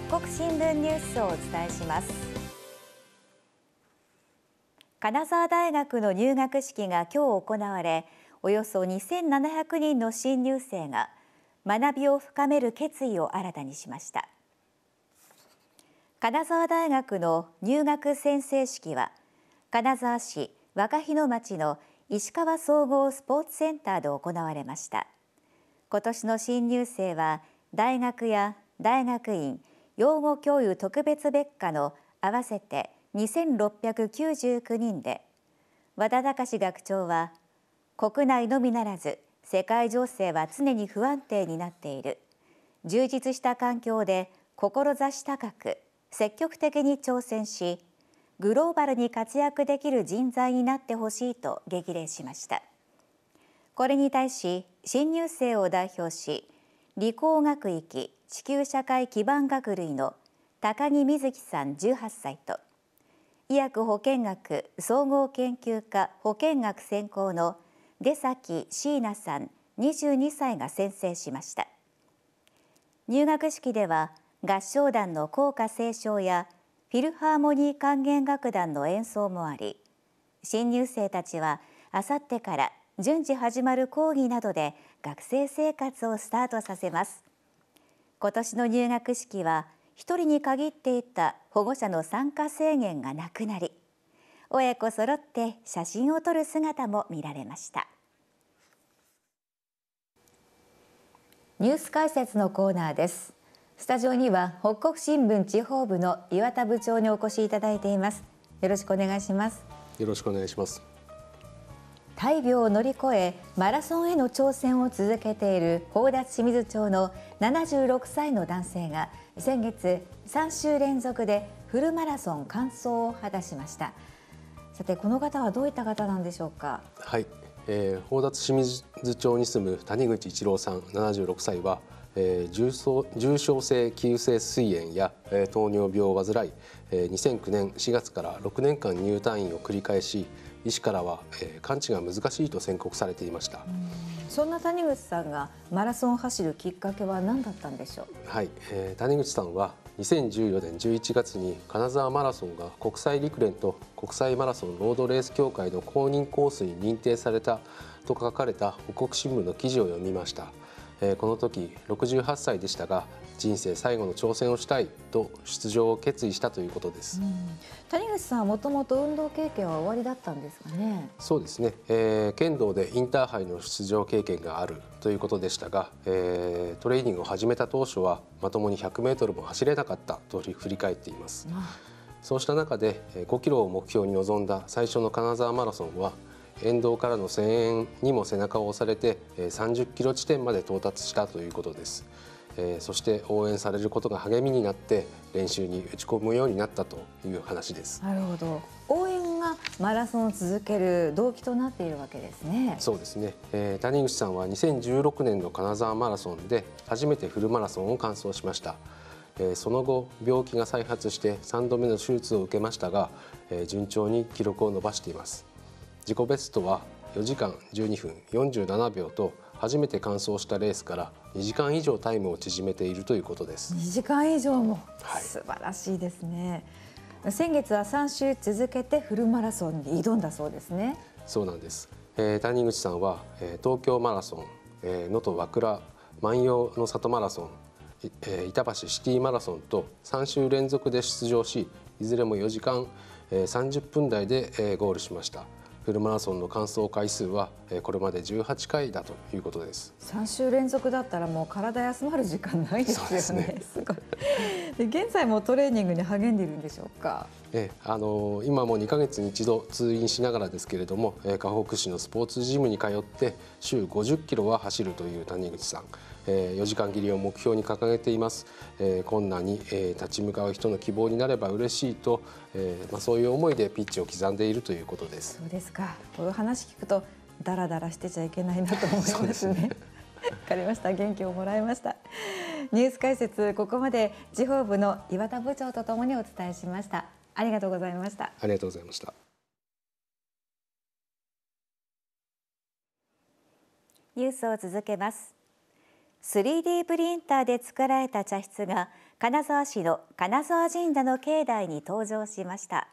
北国新聞ニュースをお伝えします金沢大学の入学式が今日行われおよそ2700人の新入生が学びを深める決意を新たにしました金沢大学の入学宣誓式は金沢市若日野町の石川総合スポーツセンターで行われました今年の新入生は大学や大学院養護教諭特別別科の合わせて2699人で和田隆学長は国内のみならず世界情勢は常に不安定になっている充実した環境で志高く積極的に挑戦しグローバルに活躍できる人材になってほしいと激励しましたこれに対し新入生を代表し理工学域地球社会基盤学類の高木瑞希さん18歳と医薬保健学総合研究科保健学専攻の出崎椎名さん22歳が宣誓しました入学式では合唱団の校歌斉唱やフィルハーモニー管弦楽団の演奏もあり新入生たちはあさってから順次始まる講義などで学生生活をスタートさせます今年の入学式は一人に限っていた保護者の参加制限がなくなり親子揃って写真を撮る姿も見られましたニュース解説のコーナーですスタジオには北国新聞地方部の岩田部長にお越しいただいていますよろしくお願いしますよろしくお願いします大病を乗り越えマラソンへの挑戦を続けている宝達清水町の76歳の男性が先月3週連続でフルマラソン完走を果たしましたさてこの方はどういった方なんでしょうかはい、えー、宝達清水町に住む谷口一郎さん76歳はえー、重症重症性急性膵炎や、えー、糖尿病を患い、えー、2009年4月から6年間入退院を繰り返し医師からは、えー、完治が難しいと宣告されていましたそんな谷口さんがマラソンを走るきっかけは何だったんでしょうはい、えー、谷口さんは2014年11月に金沢マラソンが国際陸連と国際マラソンロードレース協会の公認コースに認定されたと書かれた報告新聞の記事を読みましたえこの時68歳でしたが人生最後の挑戦をしたいと出場を決意したということです、うん、谷口さんはもともと運動経験は終わりだったんですかねそうですね、えー、剣道でインターハイの出場経験があるということでしたが、えー、トレーニングを始めた当初はまともに100メートルも走れなかったと振り返っています、うん、そうした中で5キロを目標に臨んだ最初の金沢マラソンは沿道からの声援にも背中を押されて30キロ地点まで到達したということです、えー、そして応援されることが励みになって練習に打ち込むようになったという話ですなるほど応援がマラソンを続ける動機となっているわけですねそうですね、えー、谷口さんは2016年の金沢マラソンで初めてフルマラソンを完走しましたその後病気が再発して3度目の手術を受けましたが順調に記録を伸ばしています自己ベストは4時間12分47秒と初めて完走したレースから2時間以上タイムを縮めているということです2時間以上も素晴らしいですね、はい、先月は3週続けてフルマラソンに挑んだそうですねそうなんです、えー、谷口さんは、えー、東京マラソン、えー、能登和倉万葉の里マラソン、えー、板橋シティマラソンと3週連続で出場しいずれも4時間、えー、30分台で、えー、ゴールしましたフルマラソンの完走回数はこれまで18回だということです3週連続だったらもう体休まる時間ないですよね、ね、すごいで現在もトレーニングに励んでいるんでしょうかえあの今も2か月に一度通院しながらですけれども河北市のスポーツジムに通って週50キロは走るという谷口さんえ4時間切りを目標に掲げています、え困難に、え立ち向かう人の希望になれば嬉しいと、えまあ、そういう思いでピッチを刻んでいるということですそうですかこういう話聞くとダラダラしてちゃいけないなと思いますねわかりました元気をもらいましたニュース解説ここまで地方部の岩田部長とともにお伝えしましたありがとうございましたありがとうございましたニュースを続けます 3D プリンターで作られた茶室が金沢市の金沢神社の境内に登場しました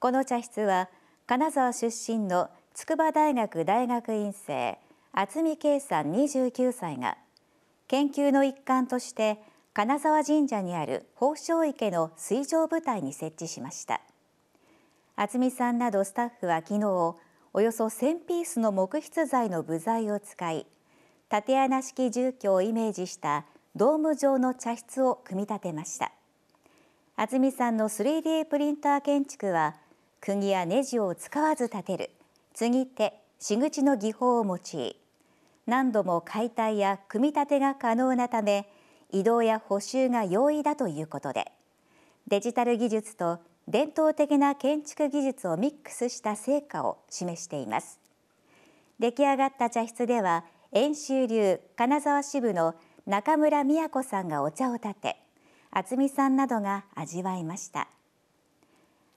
この茶室は金沢出身の筑波大学大学院生渥美圭さん29歳が研究の一環として金沢神社にある宝生池の水上舞台に設置しました渥美さんなどスタッフは昨日およそ1000ピースの木質材の部材を使い竪穴式住居をイメージしたドーム状の茶室を組み立てました渥美さんの 3D プリンター建築は釘やネジを使わず立てる継ぎ手仕口の技法を用い何度も解体や組み立てが可能なため移動や補修が容易だということでデジタル技術と伝統的な建築技術をミックスした成果を示しています出来上がった茶室では遠州流金沢支部の中村美子さんがお茶を立て渥美さんなどが味わいました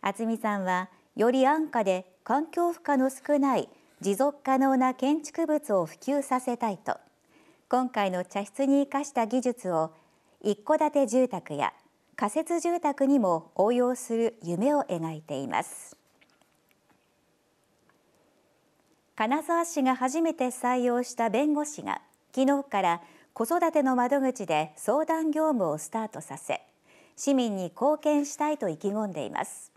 渥美さんはより安価で環境負荷の少ない持続可能な建築物を普及させたいと今回の茶室に生かした技術を一戸建て住宅や仮設住宅にも応用する夢を描いています。金沢市が初めて採用した弁護士が昨日から子育ての窓口で相談業務をスタートさせ市民に貢献したいと意気込んでいます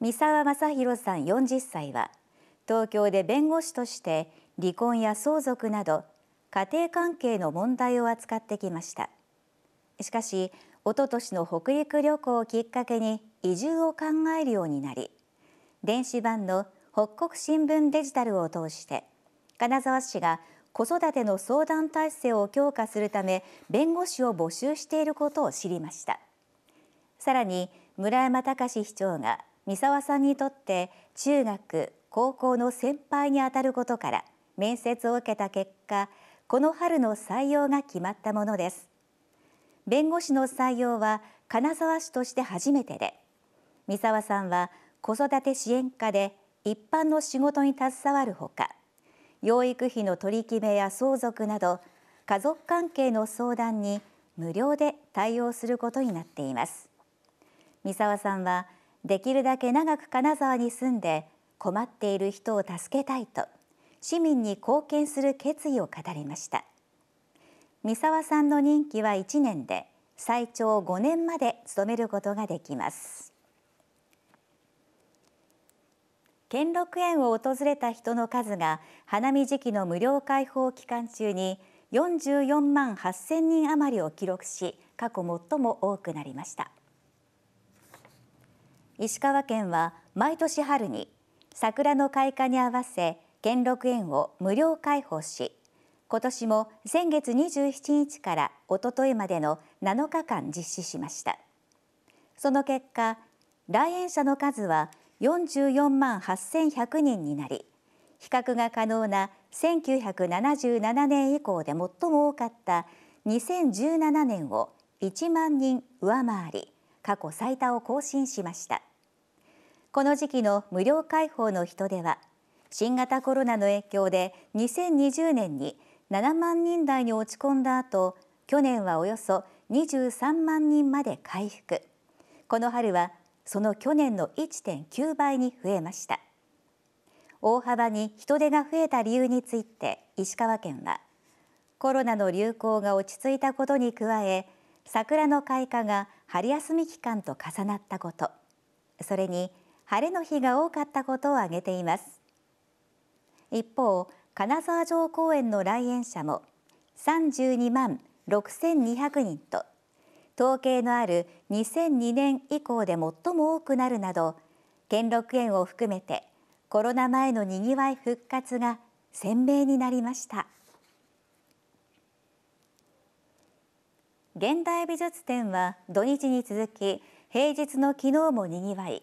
三沢正弘さん40歳は東京で弁護士として離婚や相続など家庭関係の問題を扱ってきましたしかし一昨年の北陸旅行をきっかけに移住を考えるようになり電子版の北国新聞デジタルを通して金沢市が子育ての相談体制を強化するため弁護士を募集していることを知りましたさらに村山隆市長が三沢さんにとって中学高校の先輩にあたることから面接を受けた結果この春の採用が決まったものです弁護士の採用は金沢市として初めてで三沢さんは子育て支援課で一般の仕事に携わるほか養育費の取り決めや相続など家族関係の相談に無料で対応することになっています三沢さんはできるだけ長く金沢に住んで困っている人を助けたいと市民に貢献する決意を語りました三沢さんの任期は1年で最長5年まで務めることができます兼六園を訪れた人の数が花見時期の無料開放期間中に44万8000人余りを記録し過去最も多くなりました石川県は毎年春に桜の開花に合わせ兼六園を無料開放し今年も先月27日からおとといまでの7日間実施しましたその結果来園者の数は44万8100人になり比較が可能な1977年以降で最も多かった2017年を1万人上回り過去最多を更新しましたこの時期の無料開放の人出は新型コロナの影響で2020年に7万人台に落ち込んだ後去年はおよそ23万人まで回復この春はその去年の1.9倍に増えました大幅に人手が増えた理由について石川県はコロナの流行が落ち着いたことに加え桜の開花が春休み期間と重なったことそれに晴れの日が多かったことを挙げています一方金沢城公園の来園者も32万6200人と統計のある2002年以降で最も多くなるなど兼六園を含めてコロナ前のにぎわい復活が鮮明になりました現代美術展は土日に続き平日の昨日もにぎわい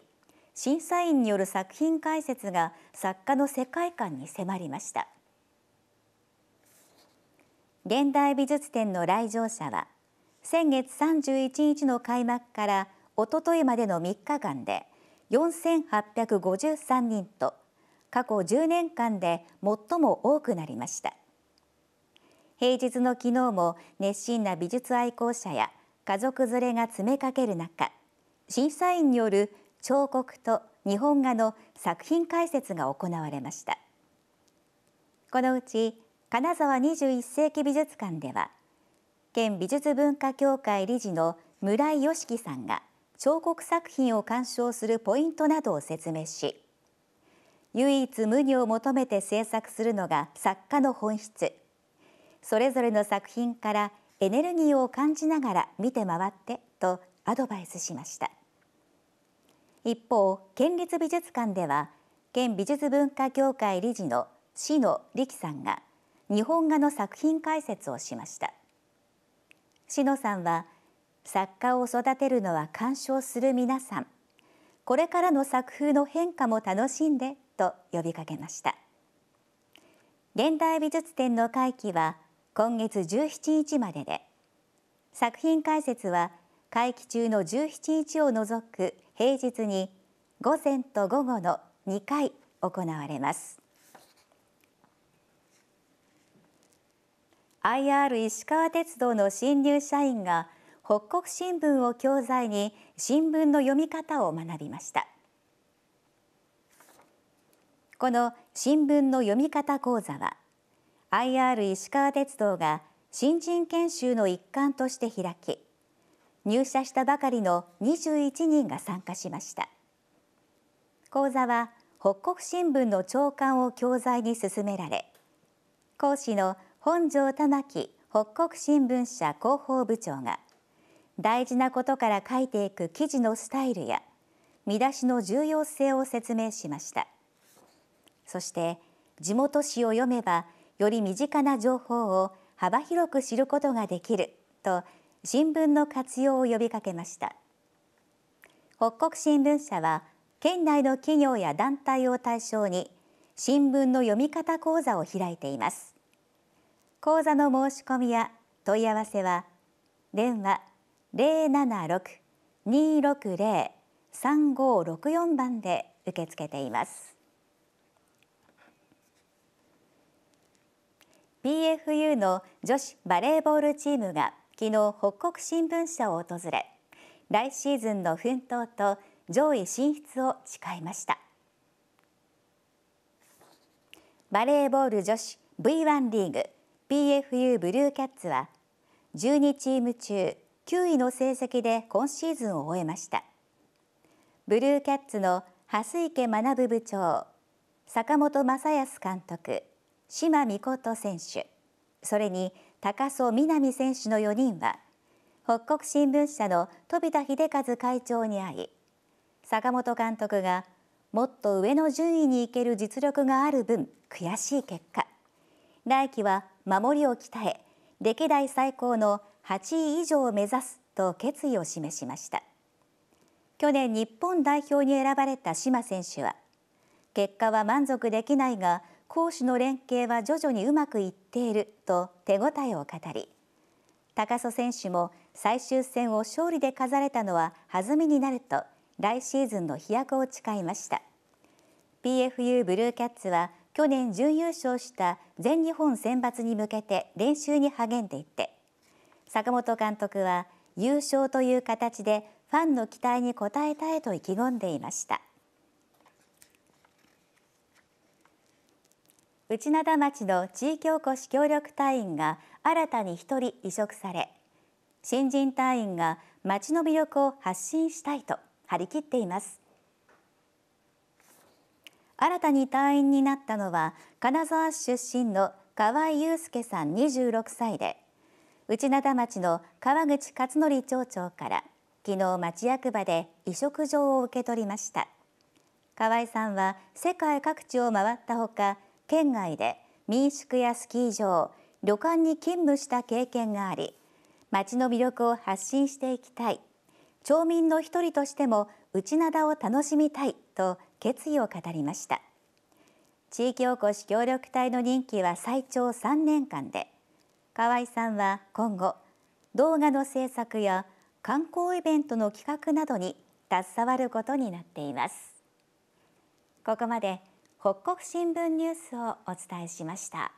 審査員による作品解説が作家の世界観に迫りました現代美術展の来場者は先月31日の開幕からおとといまでの3日間で4853人と過去10年間で最も多くなりました平日の昨日も熱心な美術愛好者や家族連れが詰めかける中審査員による彫刻と日本画の作品解説が行われましたこのうち金沢21世紀美術館では県美術文化協会理事の村井義樹さんが彫刻作品を鑑賞するポイントなどを説明し唯一無二を求めて制作するのが作家の本質それぞれの作品からエネルギーを感じながら見て回ってとアドバイスしました一方県立美術館では県美術文化協会理事の志野力さんが日本画の作品解説をしました。志野さんは作家を育てるのは鑑賞する皆さんこれからの作風の変化も楽しんでと呼びかけました現代美術展の会期は今月17日までで作品解説は会期中の17日を除く平日に午前と午後の2回行われます。IR 石川鉄道の新入社員が北国新聞を教材に新聞の読み方を学びましたこの新聞の読み方講座は IR 石川鉄道が新人研修の一環として開き入社したばかりの21人が参加しました講座は北国新聞の朝刊を教材に進められ講師の本庄忠樹北国新聞社広報部長が大事なことから書いていく記事のスタイルや見出しの重要性を説明しましたそして地元紙を読めばより身近な情報を幅広く知ることができると新聞の活用を呼びかけました北国新聞社は県内の企業や団体を対象に新聞の読み方講座を開いています講座の申し込みや問い合わせは電話076-260-3564番で受け付けています PFU の女子バレーボールチームが昨日北国新聞社を訪れ来シーズンの奮闘と上位進出を誓いましたバレーボール女子 V1 リーグ PFU ブルーキャッツは12チーム中9位の成績で今シーズンを終えましたブルーキャッツの蓮池学部長坂本正康監督島美琴選手それに高曽南選手の4人は北国新聞社の飛田秀和会長に会い坂本監督がもっと上の順位に行ける実力がある分悔しい結果来季は守りを鍛え歴代最高の8位以上を目指すと決意を示しました去年日本代表に選ばれた島選手は結果は満足できないが攻守の連携は徐々にうまくいっていると手応えを語り高曽選手も最終戦を勝利で飾れたのは弾みになると来シーズンの飛躍を誓いました PFU ブルーキャッツは去年準優勝した全日本選抜に向けて練習に励んでいって坂本監督は優勝という形でファンの期待に応えたいと意気込んでいました内灘町の地域おこし協力隊員が新たに一人移植され新人隊員が町の魅力を発信したいと張り切っています新たに退院になったのは金沢市出身の河合祐介さん26歳で内灘町の川口勝則町長から昨日町役場で委嘱状を受け取りました河合さんは世界各地を回ったほか県外で民宿やスキー場旅館に勤務した経験があり町の魅力を発信していきたい町民の一人としても内灘を楽しみたいと決意を語りました地域おこし協力隊の任期は最長3年間で河合さんは今後動画の制作や観光イベントの企画などに携わることになっていますここまで北国新聞ニュースをお伝えしました。